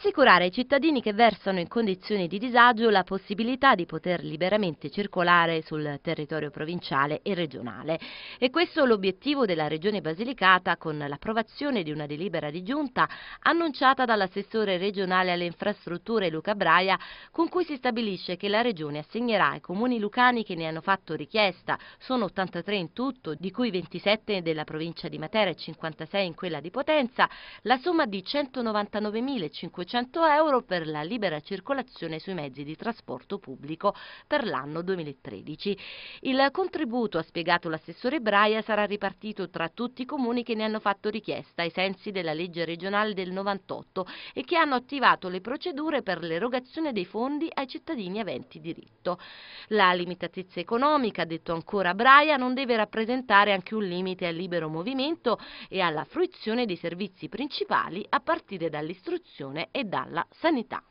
assicurare ai cittadini che versano in condizioni di disagio la possibilità di poter liberamente circolare sul territorio provinciale e regionale. E questo è l'obiettivo della Regione Basilicata con l'approvazione di una delibera di giunta annunciata dall'assessore regionale alle infrastrutture Luca Braia, con cui si stabilisce che la Regione assegnerà ai comuni lucani che ne hanno fatto richiesta, sono 83 in tutto, di cui 27 della provincia di Matera e 56 in quella di Potenza, la somma di 199.500 500 euro per la libera circolazione sui mezzi di trasporto pubblico per l'anno 2013. Il contributo, ha spiegato l'assessore Braia, sarà ripartito tra tutti i comuni che ne hanno fatto richiesta ai sensi della legge regionale del 98 e che hanno attivato le procedure per l'erogazione dei fondi ai cittadini aventi diritto. La limitatezza economica, ha detto ancora Braia, non deve rappresentare anche un limite al libero movimento e alla fruizione dei servizi principali a partire dall'istruzione e e dalla sanità.